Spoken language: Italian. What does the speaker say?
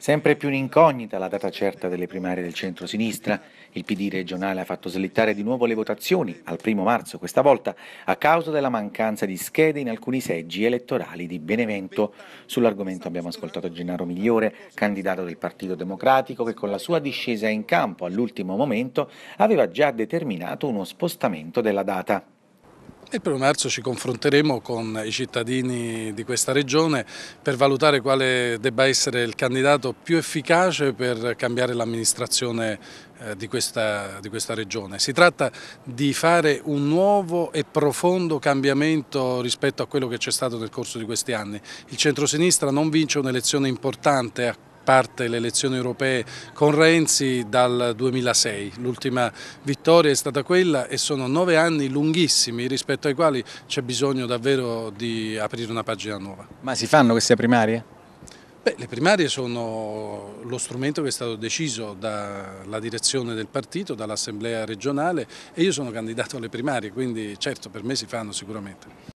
Sempre più un'incognita la data certa delle primarie del centro-sinistra. Il PD regionale ha fatto slittare di nuovo le votazioni, al primo marzo questa volta, a causa della mancanza di schede in alcuni seggi elettorali di Benevento. Sull'argomento abbiamo ascoltato Gennaro Migliore, candidato del Partito Democratico, che con la sua discesa in campo all'ultimo momento aveva già determinato uno spostamento della data. Il primo marzo ci confronteremo con i cittadini di questa regione per valutare quale debba essere il candidato più efficace per cambiare l'amministrazione eh, di questa, di questa, regione. Si tratta di fare un nuovo e profondo cambiamento rispetto a quello che c'è stato nel corso di questi anni. Il centrosinistra non vince un'elezione importante a parte le elezioni europee con Renzi dal 2006. L'ultima vittoria è stata quella e sono nove anni lunghissimi rispetto ai quali c'è bisogno davvero di aprire una pagina nuova. Ma si fanno queste primarie? Beh, le primarie sono lo strumento che è stato deciso dalla direzione del partito, dall'assemblea regionale e io sono candidato alle primarie, quindi certo per me si fanno sicuramente.